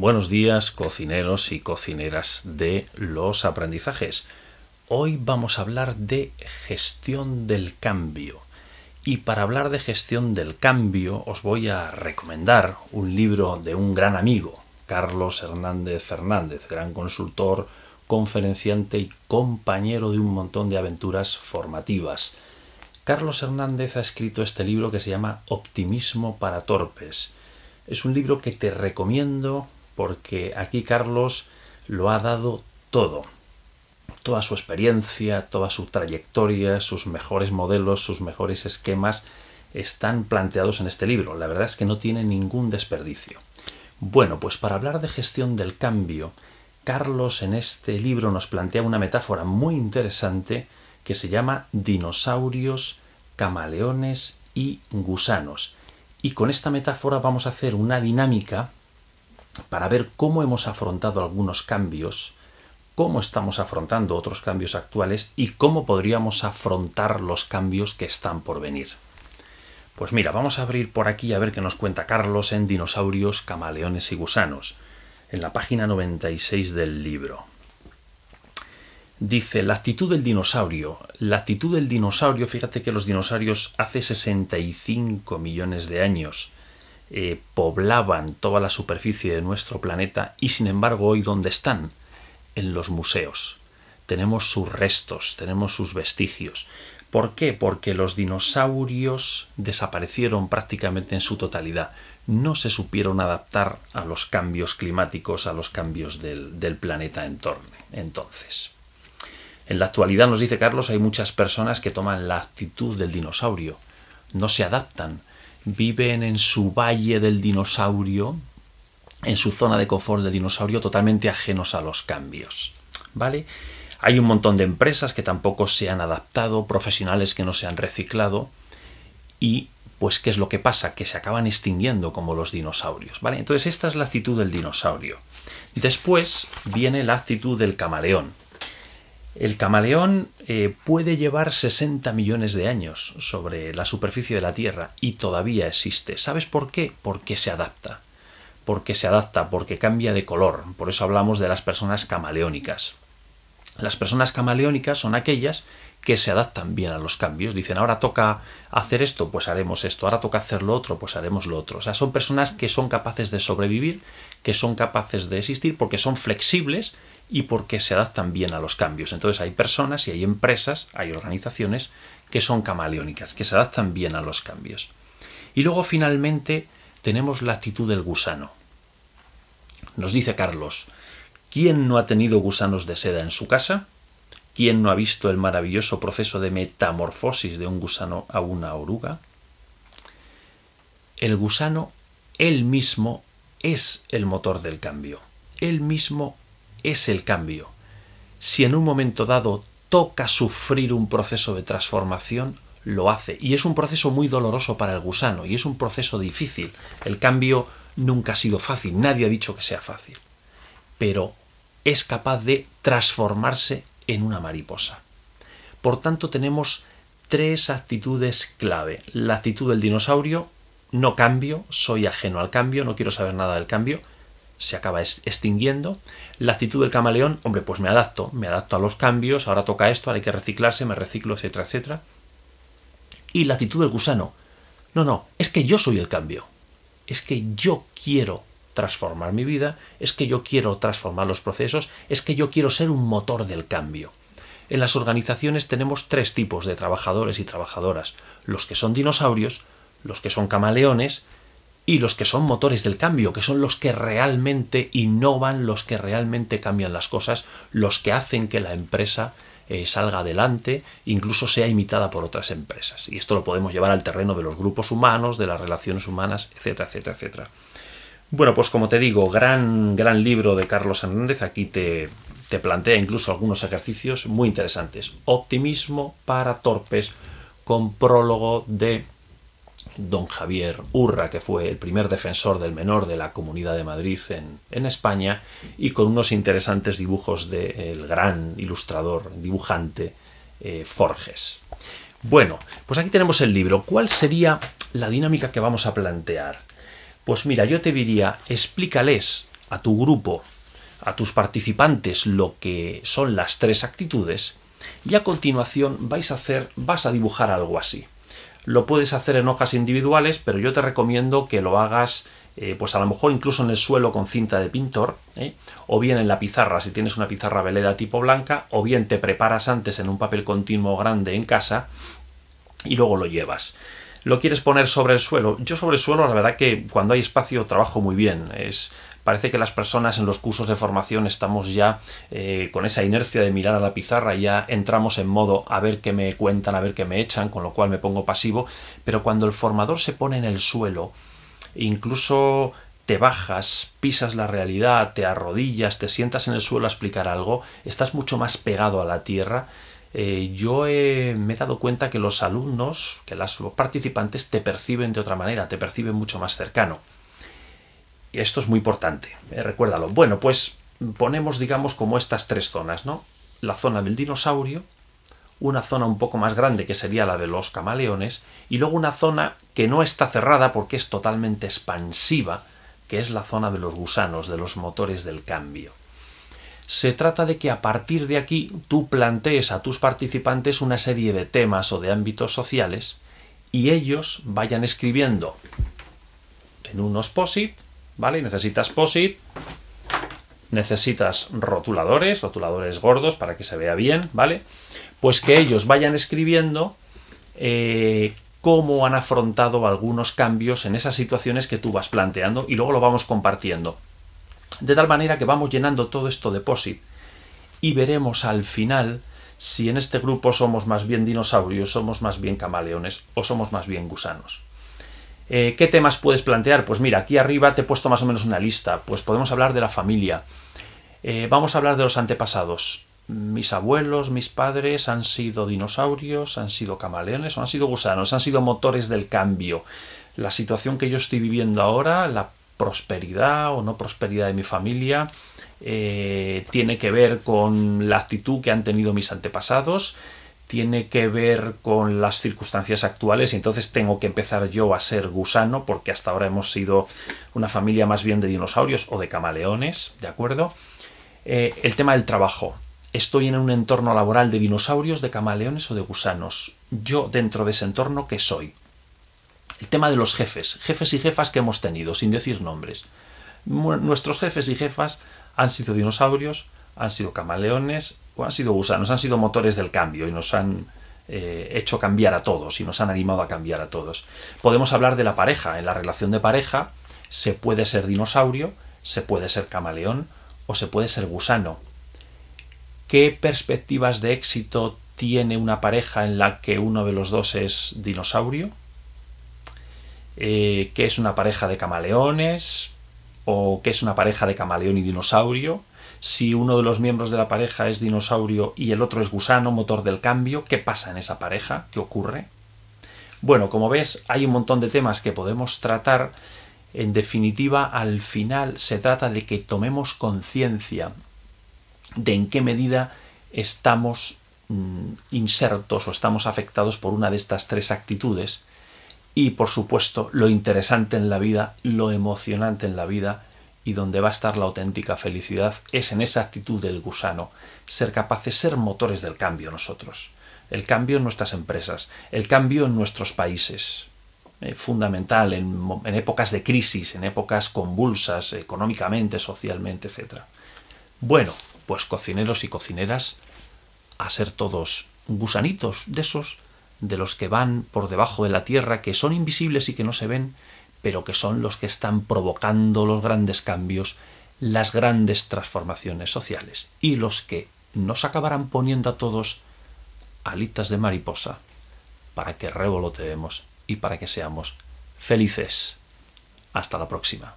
Buenos días, cocineros y cocineras de los aprendizajes. Hoy vamos a hablar de gestión del cambio. Y para hablar de gestión del cambio os voy a recomendar un libro de un gran amigo, Carlos Hernández Hernández, gran consultor, conferenciante y compañero de un montón de aventuras formativas. Carlos Hernández ha escrito este libro que se llama Optimismo para Torpes. Es un libro que te recomiendo porque aquí Carlos lo ha dado todo. Toda su experiencia, toda su trayectoria, sus mejores modelos, sus mejores esquemas están planteados en este libro. La verdad es que no tiene ningún desperdicio. Bueno, pues para hablar de gestión del cambio, Carlos en este libro nos plantea una metáfora muy interesante que se llama dinosaurios, camaleones y gusanos. Y con esta metáfora vamos a hacer una dinámica para ver cómo hemos afrontado algunos cambios, cómo estamos afrontando otros cambios actuales y cómo podríamos afrontar los cambios que están por venir. Pues mira, vamos a abrir por aquí a ver qué nos cuenta Carlos en Dinosaurios, Camaleones y Gusanos, en la página 96 del libro. Dice, la actitud del dinosaurio. La actitud del dinosaurio, fíjate que los dinosaurios hace 65 millones de años eh, poblaban toda la superficie de nuestro planeta y sin embargo hoy dónde están? En los museos. Tenemos sus restos, tenemos sus vestigios. ¿Por qué? Porque los dinosaurios desaparecieron prácticamente en su totalidad. No se supieron adaptar a los cambios climáticos, a los cambios del, del planeta entorno. Entonces, en la actualidad nos dice Carlos, hay muchas personas que toman la actitud del dinosaurio. No se adaptan, viven en su valle del dinosaurio, en su zona de confort del dinosaurio, totalmente ajenos a los cambios. ¿Vale? Hay un montón de empresas que tampoco se han adaptado, profesionales que no se han reciclado y pues qué es lo que pasa, que se acaban extinguiendo como los dinosaurios, ¿vale? Entonces esta es la actitud del dinosaurio. Después viene la actitud del camaleón. El camaleón eh, puede llevar 60 millones de años sobre la superficie de la Tierra y todavía existe. ¿Sabes por qué? Porque se adapta. Porque se adapta, porque cambia de color. Por eso hablamos de las personas camaleónicas. Las personas camaleónicas son aquellas que se adaptan bien a los cambios. Dicen, ahora toca hacer esto, pues haremos esto, ahora toca hacer lo otro, pues haremos lo otro. O sea, son personas que son capaces de sobrevivir, que son capaces de existir porque son flexibles y porque se adaptan bien a los cambios. Entonces hay personas y hay empresas, hay organizaciones que son camaleónicas, que se adaptan bien a los cambios. Y luego finalmente tenemos la actitud del gusano. Nos dice Carlos, ¿quién no ha tenido gusanos de seda en su casa? ¿Quién no ha visto el maravilloso proceso de metamorfosis de un gusano a una oruga? El gusano, él mismo, es el motor del cambio. Él mismo es el cambio. Si en un momento dado toca sufrir un proceso de transformación, lo hace. Y es un proceso muy doloroso para el gusano, y es un proceso difícil. El cambio nunca ha sido fácil, nadie ha dicho que sea fácil. Pero es capaz de transformarse en una mariposa. Por tanto, tenemos tres actitudes clave. La actitud del dinosaurio, no cambio, soy ajeno al cambio, no quiero saber nada del cambio, se acaba extinguiendo. La actitud del camaleón, hombre, pues me adapto, me adapto a los cambios, ahora toca esto, ahora hay que reciclarse, me reciclo, etcétera, etcétera. Y la actitud del gusano, no, no, es que yo soy el cambio, es que yo quiero transformar mi vida, es que yo quiero transformar los procesos, es que yo quiero ser un motor del cambio. En las organizaciones tenemos tres tipos de trabajadores y trabajadoras, los que son dinosaurios, los que son camaleones y los que son motores del cambio, que son los que realmente innovan, los que realmente cambian las cosas, los que hacen que la empresa eh, salga adelante, incluso sea imitada por otras empresas. Y esto lo podemos llevar al terreno de los grupos humanos, de las relaciones humanas, etcétera, etcétera, etcétera. Bueno, pues como te digo, gran, gran libro de Carlos Hernández. Aquí te, plantea incluso algunos ejercicios muy interesantes. Optimismo para torpes, con prólogo de don Javier Urra, que fue el primer defensor del menor de la Comunidad de Madrid en, España, y con unos interesantes dibujos del gran ilustrador, dibujante eh, Forges. Bueno, pues aquí tenemos el libro. ¿Cuál sería la dinámica que vamos a plantear? Pues mira, yo te diría, explícales a tu grupo, a tus participantes, lo que son las tres actitudes y a continuación vais a hacer, vas a dibujar algo así. Lo puedes hacer en hojas individuales, pero yo te recomiendo que lo hagas, eh, pues a lo mejor incluso en el suelo con cinta de pintor, ¿eh? o bien en la pizarra, si tienes una pizarra velera tipo blanca, o bien te preparas antes en un papel continuo grande en casa y luego lo llevas lo quieres poner sobre el suelo. Yo sobre el suelo, la verdad que cuando hay espacio trabajo muy bien. Es, parece que las personas en los cursos de formación estamos ya eh, con esa inercia de mirar a la pizarra, ya entramos en modo a ver qué me cuentan, a ver qué me echan, con lo cual me pongo pasivo. Pero cuando el formador se pone en el suelo, incluso te bajas, pisas la realidad, te arrodillas, te sientas en el suelo a explicar algo, estás mucho más pegado a la tierra eh, yo me he dado cuenta que los alumnos, que las, los participantes te perciben de otra manera, te perciben mucho más cercano. Y esto es muy importante, eh, recuérdalo. Bueno, pues ponemos, digamos, como estas tres zonas, ¿no? La zona del dinosaurio, una zona un poco más grande que sería la de los camaleones, y luego una zona que no está cerrada porque es totalmente expansiva, que es la zona de los gusanos, de los motores del cambio se trata de que a partir de aquí tú plantees a tus participantes una serie de temas o de ámbitos sociales y ellos vayan escribiendo en unos POSIT, ¿vale? Necesitas POSIT, necesitas rotuladores, rotuladores gordos para que se vea bien, ¿vale? Pues que ellos vayan escribiendo eh, cómo han afrontado algunos cambios en esas situaciones que tú vas planteando y luego lo vamos compartiendo. De tal manera que vamos llenando todo esto de POSIT y veremos al final si en este grupo somos más bien dinosaurios, somos más bien camaleones o somos más bien gusanos. Eh, ¿Qué temas puedes plantear? Pues mira, aquí arriba te he puesto más o menos una lista. Pues podemos hablar de la familia. Eh, vamos a hablar de los antepasados. Mis abuelos, mis padres han sido dinosaurios, han sido camaleones, o han sido gusanos, han sido motores del cambio. La situación que yo estoy viviendo ahora la prosperidad o no prosperidad de mi familia eh, tiene que ver con la actitud que han tenido mis antepasados, tiene que ver con las circunstancias actuales y entonces tengo que empezar yo a ser gusano porque hasta ahora hemos sido una familia más bien de dinosaurios o de camaleones, ¿de acuerdo? Eh, el tema del trabajo. Estoy en un entorno laboral de dinosaurios, de camaleones o de gusanos. Yo dentro de ese entorno, ¿qué soy? el tema de los jefes, jefes y jefas que hemos tenido, sin decir nombres. Nuestros jefes y jefas han sido dinosaurios, han sido camaleones o han sido gusanos, han sido motores del cambio y nos han eh, hecho cambiar a todos y nos han animado a cambiar a todos. Podemos hablar de la pareja. En la relación de pareja se puede ser dinosaurio, se puede ser camaleón o se puede ser gusano. ¿Qué perspectivas de éxito tiene una pareja en la que uno de los dos es dinosaurio? Eh, qué es una pareja de camaleones o qué es una pareja de camaleón y dinosaurio, si uno de los miembros de la pareja es dinosaurio y el otro es gusano, motor del cambio, qué pasa en esa pareja, qué ocurre. Bueno, como ves, hay un montón de temas que podemos tratar. En definitiva, al final se trata de que tomemos conciencia de en qué medida estamos mm, insertos o estamos afectados por una de estas tres actitudes y por supuesto lo interesante en la vida, lo emocionante en la vida y donde va a estar la auténtica felicidad es en esa actitud del gusano, ser capaces, ser motores del cambio nosotros, el cambio en nuestras empresas, el cambio en nuestros países. Eh, fundamental en, en, épocas de crisis, en épocas convulsas, económicamente, socialmente, etc. Bueno, pues cocineros y cocineras, a ser todos gusanitos de esos de los que van por debajo de la tierra, que son invisibles y que no se ven, pero que son los que están provocando los grandes cambios, las grandes transformaciones sociales, y los que nos acabarán poniendo a todos alitas de mariposa para que revoloteemos y para que seamos felices. Hasta la próxima.